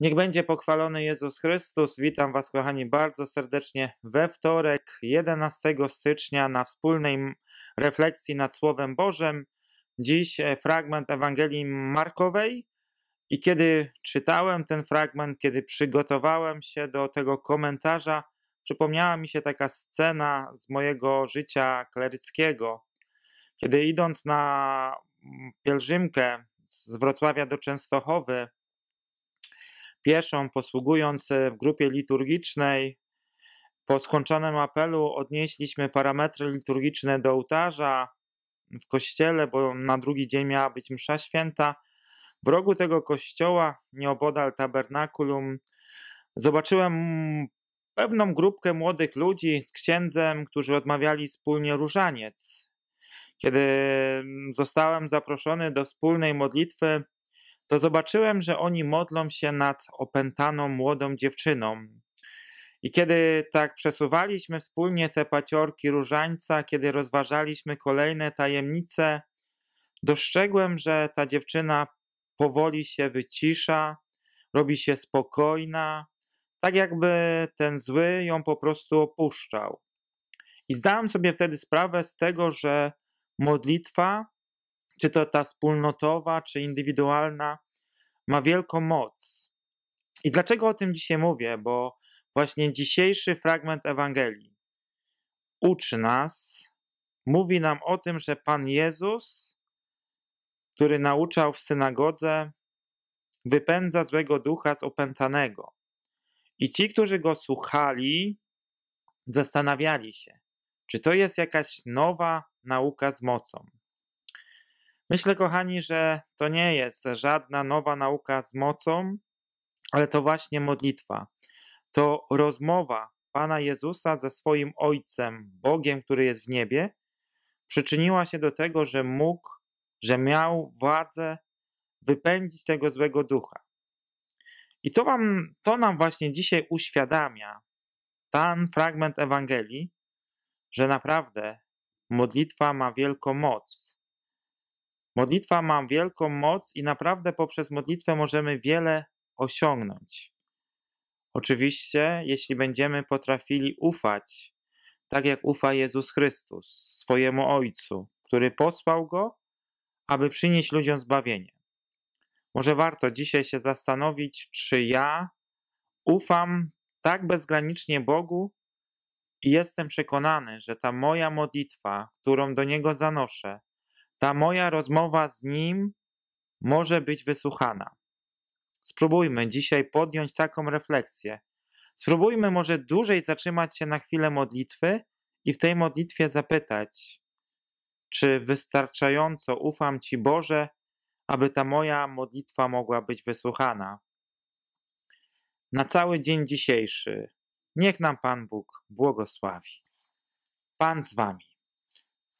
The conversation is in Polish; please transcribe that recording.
Niech będzie pochwalony Jezus Chrystus. Witam Was, kochani, bardzo serdecznie we wtorek, 11 stycznia, na wspólnej refleksji nad Słowem Bożym. Dziś e, fragment Ewangelii Markowej. I kiedy czytałem ten fragment, kiedy przygotowałem się do tego komentarza, przypomniała mi się taka scena z mojego życia kleryckiego. Kiedy idąc na mm, pielgrzymkę z Wrocławia do Częstochowy, pieszą, posługując w grupie liturgicznej. Po skończonym apelu odnieśliśmy parametry liturgiczne do ołtarza w kościele, bo na drugi dzień miała być msza święta. W rogu tego kościoła, nieopodal tabernakulum, zobaczyłem pewną grupkę młodych ludzi z księdzem, którzy odmawiali wspólnie różaniec. Kiedy zostałem zaproszony do wspólnej modlitwy, to zobaczyłem, że oni modlą się nad opętaną młodą dziewczyną. I kiedy tak przesuwaliśmy wspólnie te paciorki różańca, kiedy rozważaliśmy kolejne tajemnice, dostrzegłem, że ta dziewczyna powoli się wycisza, robi się spokojna, tak jakby ten zły ją po prostu opuszczał. I zdałem sobie wtedy sprawę z tego, że modlitwa czy to ta wspólnotowa, czy indywidualna, ma wielką moc. I dlaczego o tym dzisiaj mówię? Bo właśnie dzisiejszy fragment Ewangelii uczy nas, mówi nam o tym, że Pan Jezus, który nauczał w synagodze, wypędza złego ducha z opętanego. I ci, którzy go słuchali, zastanawiali się, czy to jest jakaś nowa nauka z mocą. Myślę, kochani, że to nie jest żadna nowa nauka z mocą, ale to właśnie modlitwa. To rozmowa Pana Jezusa ze swoim Ojcem, Bogiem, który jest w niebie, przyczyniła się do tego, że mógł, że miał władzę wypędzić tego złego ducha. I to, wam, to nam właśnie dzisiaj uświadamia ten fragment Ewangelii, że naprawdę modlitwa ma wielką moc Modlitwa ma wielką moc i naprawdę poprzez modlitwę możemy wiele osiągnąć. Oczywiście, jeśli będziemy potrafili ufać, tak jak ufa Jezus Chrystus, swojemu Ojcu, który posłał go, aby przynieść ludziom zbawienie. Może warto dzisiaj się zastanowić, czy ja ufam tak bezgranicznie Bogu i jestem przekonany, że ta moja modlitwa, którą do Niego zanoszę, ta moja rozmowa z nim może być wysłuchana. Spróbujmy dzisiaj podjąć taką refleksję. Spróbujmy może dłużej zatrzymać się na chwilę modlitwy i w tej modlitwie zapytać, czy wystarczająco ufam Ci Boże, aby ta moja modlitwa mogła być wysłuchana. Na cały dzień dzisiejszy niech nam Pan Bóg błogosławi. Pan z Wami.